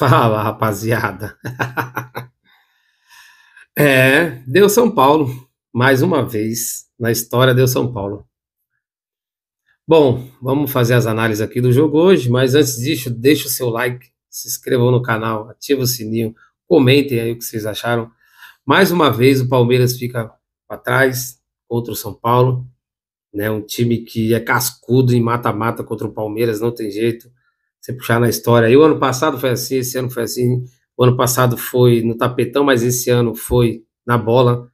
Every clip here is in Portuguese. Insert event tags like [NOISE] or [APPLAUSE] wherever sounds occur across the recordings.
Fala, rapaziada. [LAUGHS] é, deu São Paulo, mais uma vez, na história deu São Paulo. Bom, vamos fazer as análises aqui do jogo hoje, mas antes disso, deixa o seu like, se inscreva no canal, ativa o sininho, comentem aí o que vocês acharam. Mais uma vez, o Palmeiras fica para trás contra o São Paulo, né? Um time que é cascudo em mata-mata contra o Palmeiras, não tem jeito você puxar na história. E o ano passado foi assim, esse ano foi assim. O ano passado foi no tapetão, mas esse ano foi na bola.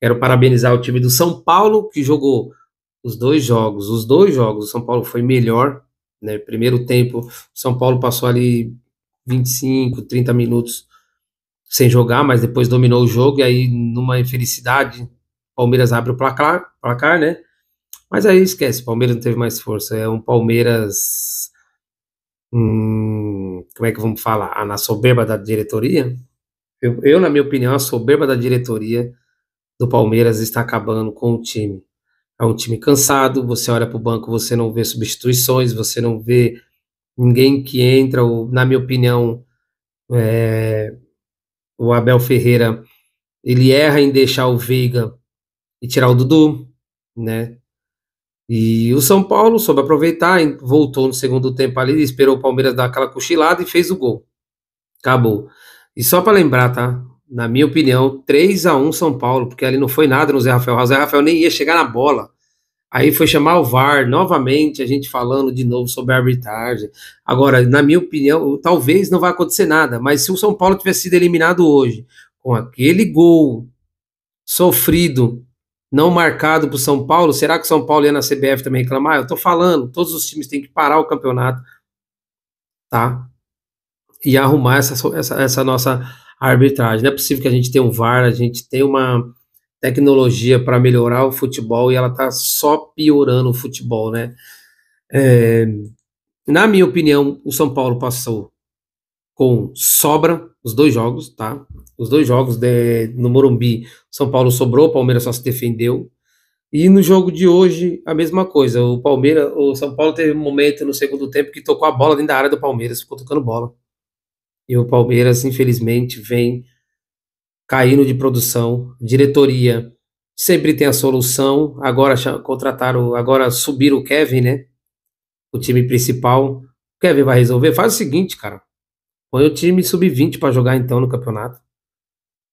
Quero parabenizar o time do São Paulo, que jogou os dois jogos. Os dois jogos, o São Paulo foi melhor. Né? Primeiro tempo, o São Paulo passou ali 25, 30 minutos sem jogar, mas depois dominou o jogo. E aí, numa infelicidade, Palmeiras abre o placar, placar né? Mas aí esquece, Palmeiras não teve mais força. É um Palmeiras Hum, como é que vamos falar? Ah, na soberba da diretoria? Eu, eu, na minha opinião, a soberba da diretoria do Palmeiras está acabando com o time. É um time cansado, você olha para o banco, você não vê substituições, você não vê ninguém que entra, ou, na minha opinião, é, o Abel Ferreira ele erra em deixar o Veiga e tirar o Dudu, né? E o São Paulo soube aproveitar, voltou no segundo tempo ali, esperou o Palmeiras dar aquela cochilada e fez o gol. Acabou. E só para lembrar, tá? Na minha opinião, 3 a 1 São Paulo, porque ali não foi nada no Zé Rafael. O Zé Rafael nem ia chegar na bola. Aí foi chamar o VAR novamente, a gente falando de novo sobre a arbitragem. Agora, na minha opinião, talvez não vai acontecer nada, mas se o São Paulo tivesse sido eliminado hoje, com aquele gol sofrido não marcado para o São Paulo, será que o São Paulo ia na CBF também reclamar? Eu estou falando, todos os times têm que parar o campeonato, tá? E arrumar essa, essa, essa nossa arbitragem. Não é possível que a gente tenha um VAR, a gente tem uma tecnologia para melhorar o futebol e ela está só piorando o futebol, né? É, na minha opinião, o São Paulo passou com sobra os dois jogos, tá? Os dois jogos de, no Morumbi, São Paulo sobrou, o Palmeiras só se defendeu. E no jogo de hoje, a mesma coisa. O Palmeiras, o São Paulo teve um momento no segundo tempo que tocou a bola dentro da área do Palmeiras, ficou tocando bola. E o Palmeiras, infelizmente, vem caindo de produção. Diretoria sempre tem a solução. Agora contrataram, agora subiram o Kevin, né? O time principal. O Kevin vai resolver. Faz o seguinte, cara. Põe o time sub-20 para jogar então no campeonato.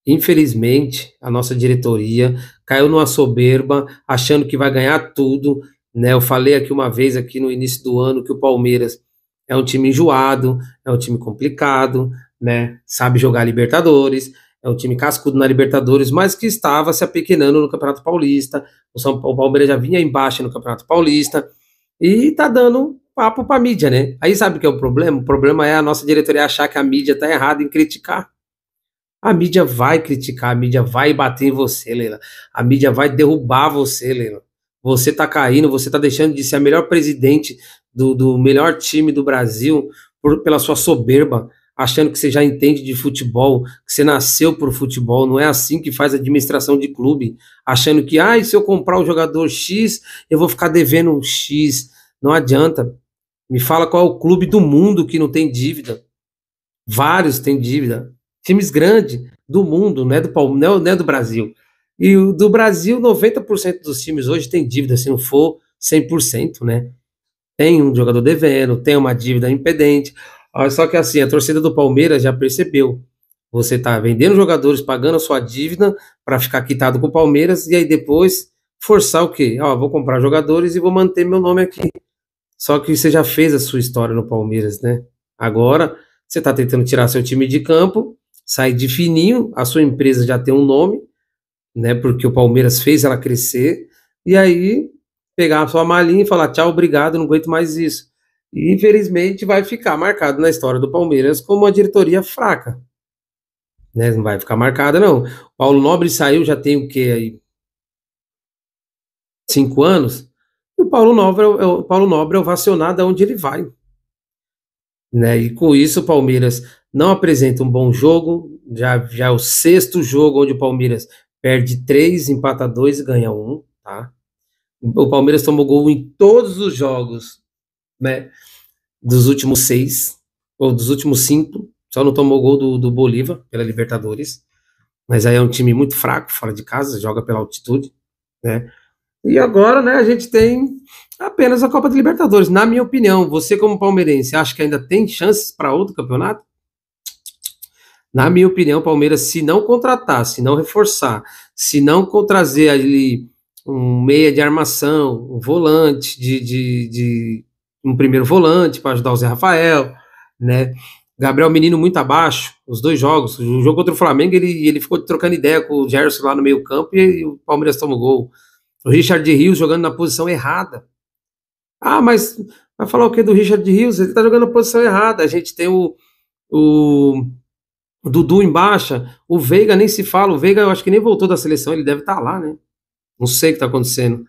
Infelizmente, a nossa diretoria caiu numa soberba, achando que vai ganhar tudo. Né? Eu falei aqui uma vez, aqui no início do ano, que o Palmeiras é um time enjoado, é um time complicado, né? sabe jogar Libertadores, é um time cascudo na Libertadores, mas que estava se apequenando no Campeonato Paulista. O, São, o Palmeiras já vinha embaixo no Campeonato Paulista e está dando papo pra mídia, né? Aí sabe o que é o problema? O problema é a nossa diretoria achar que a mídia tá errada em criticar. A mídia vai criticar, a mídia vai bater em você, Leila. A mídia vai derrubar você, Leila. Você tá caindo, você tá deixando de ser a melhor presidente do, do melhor time do Brasil por, pela sua soberba, achando que você já entende de futebol, que você nasceu por futebol. Não é assim que faz administração de clube. Achando que, ah, se eu comprar o jogador X, eu vou ficar devendo um X. Não adianta. Me fala qual é o clube do mundo que não tem dívida. Vários têm dívida. Times grandes do mundo, não é do, não é, não é do Brasil. E do Brasil, 90% dos times hoje tem dívida, se não for 100%, né? Tem um jogador devendo, tem uma dívida impedente. Só que assim, a torcida do Palmeiras já percebeu. Você está vendendo jogadores, pagando a sua dívida para ficar quitado com o Palmeiras e aí depois forçar o quê? Ó, vou comprar jogadores e vou manter meu nome aqui. Só que você já fez a sua história no Palmeiras, né? Agora você está tentando tirar seu time de campo, sai de fininho, a sua empresa já tem um nome, né? Porque o Palmeiras fez ela crescer, e aí pegar a sua malinha e falar tchau, obrigado, não aguento mais isso. E infelizmente vai ficar marcado na história do Palmeiras como uma diretoria fraca. Né? Não vai ficar marcada, não. O Paulo Nobre saiu já tem o quê aí? Cinco anos? Paulo Nobre, é, é o Paulo Nobre é ovacionado aonde ele vai. Né? E com isso o Palmeiras não apresenta um bom jogo, já, já é o sexto jogo onde o Palmeiras perde três, empata dois e ganha um, tá? O Palmeiras tomou gol em todos os jogos, né? Dos últimos seis, ou dos últimos cinco, só não tomou gol do, do Bolívar pela Libertadores, mas aí é um time muito fraco, fora de casa, joga pela altitude, né? E agora, né, a gente tem apenas a Copa de Libertadores. Na minha opinião, você como palmeirense, acha que ainda tem chances para outro campeonato? Na minha opinião, Palmeiras, se não contratar, se não reforçar, se não trazer ali um meia de armação, um volante, de, de, de um primeiro volante para ajudar o Zé Rafael, né? Gabriel Menino muito abaixo, os dois jogos. O jogo contra o Flamengo, ele, ele ficou trocando ideia com o Gerson lá no meio campo e, e o Palmeiras tomou gol. O Richard Rios jogando na posição errada. Ah, mas vai falar o que do Richard Rios? Ele está jogando na posição errada. A gente tem o, o Dudu embaixo. o Veiga nem se fala. O Veiga eu acho que nem voltou da seleção, ele deve estar tá lá, né? Não sei o que está acontecendo.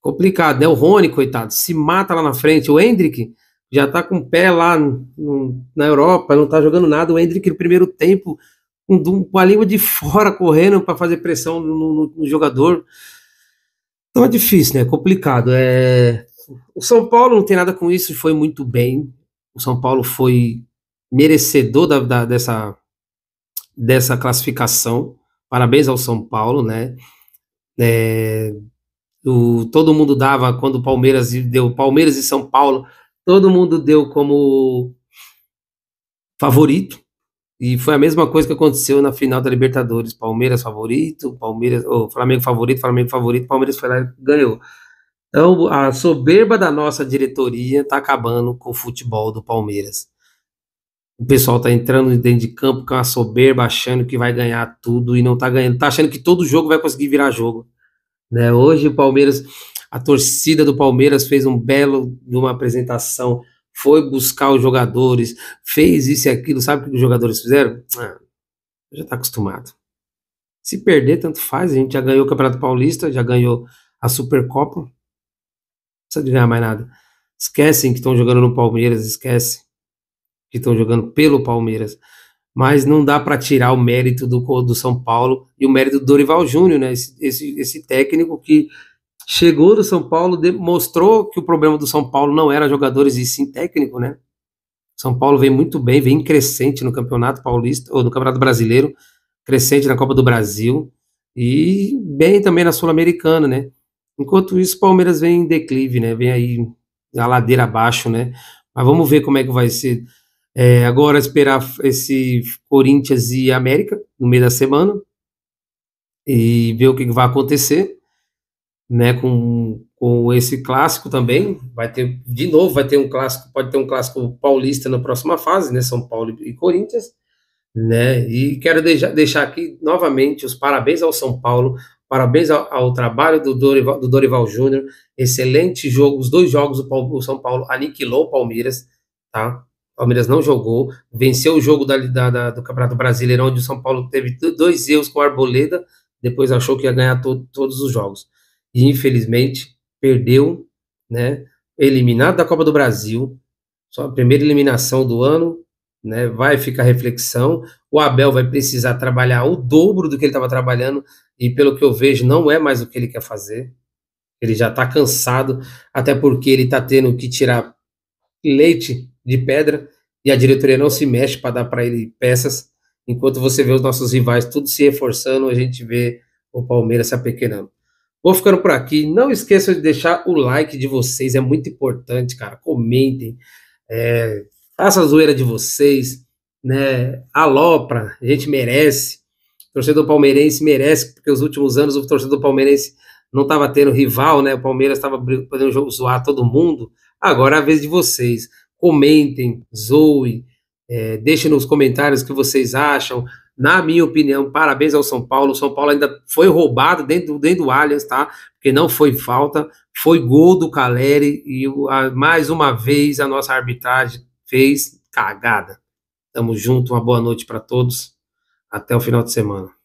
Complicado, né? O Rony, coitado, se mata lá na frente. O Hendrick já está com o pé lá no, na Europa, não está jogando nada. O Hendrick no primeiro tempo, com, com a língua de fora correndo para fazer pressão no, no, no jogador. Então é difícil, né? É complicado. É... O São Paulo não tem nada com isso e foi muito bem. O São Paulo foi merecedor da, da, dessa, dessa classificação. Parabéns ao São Paulo, né? É... O, todo mundo dava quando o Palmeiras deu Palmeiras e São Paulo, todo mundo deu como favorito. E foi a mesma coisa que aconteceu na final da Libertadores. Palmeiras favorito, Palmeiras, oh, Flamengo favorito, Flamengo favorito, Palmeiras foi lá e ganhou. Então, a soberba da nossa diretoria está acabando com o futebol do Palmeiras. O pessoal está entrando dentro de campo com a soberba, achando que vai ganhar tudo e não está ganhando. Está achando que todo jogo vai conseguir virar jogo. Né? Hoje o Palmeiras, a torcida do Palmeiras fez um belo, uma apresentação foi buscar os jogadores, fez isso e aquilo. Sabe o que os jogadores fizeram? Ah, já está acostumado. Se perder, tanto faz. A gente já ganhou o Campeonato Paulista, já ganhou a Supercopa. Não precisa de ganhar mais nada. Esquecem que estão jogando no Palmeiras, esquece que estão jogando pelo Palmeiras. Mas não dá para tirar o mérito do, do São Paulo e o mérito do Dorival Júnior, né? Esse, esse, esse técnico que Chegou do São Paulo, mostrou que o problema do São Paulo não era jogadores e sim técnico, né? São Paulo vem muito bem, vem crescente no Campeonato Paulista, ou no Campeonato Brasileiro, crescente na Copa do Brasil e bem também na Sul-Americana, né? Enquanto isso, Palmeiras vem em declive, né? Vem aí a ladeira abaixo, né? Mas vamos ver como é que vai ser. É, agora esperar esse Corinthians e América no meio da semana e ver o que vai acontecer né, com, com esse clássico também, vai ter, de novo, vai ter um clássico, pode ter um clássico paulista na próxima fase, né, São Paulo e Corinthians, né, e quero deixar, deixar aqui, novamente, os parabéns ao São Paulo, parabéns ao, ao trabalho do Dorival, do Dorival Júnior, excelente jogo, os dois jogos o, Paulo, o São Paulo aniquilou o Palmeiras, tá, Palmeiras não jogou, venceu o jogo da, da, da, do Campeonato Brasileiro, onde o São Paulo teve dois erros com a Arboleda, depois achou que ia ganhar to, todos os jogos e infelizmente perdeu, né? Eliminado da Copa do Brasil, só primeira eliminação do ano, né? Vai ficar reflexão. O Abel vai precisar trabalhar o dobro do que ele estava trabalhando e pelo que eu vejo não é mais o que ele quer fazer. Ele já está cansado, até porque ele está tendo que tirar leite de pedra e a diretoria não se mexe para dar para ele peças. Enquanto você vê os nossos rivais tudo se reforçando, a gente vê o Palmeiras se apequenando. Vou ficando por aqui. Não esqueçam de deixar o like de vocês, é muito importante, cara. Comentem, é, faça a zoeira de vocês, né? Alopra, a gente merece. O torcedor palmeirense merece, porque nos últimos anos o torcedor palmeirense não estava tendo rival, né? O Palmeiras estava podendo zoar todo mundo. Agora é a vez de vocês. Comentem, zoem, é, deixem nos comentários o que vocês acham, na minha opinião, parabéns ao São Paulo. O São Paulo ainda foi roubado dentro, dentro do Allianz, tá? Porque não foi falta, foi gol do Caleri e a, mais uma vez a nossa arbitragem fez cagada. Tamo junto, uma boa noite para todos. Até o final de semana.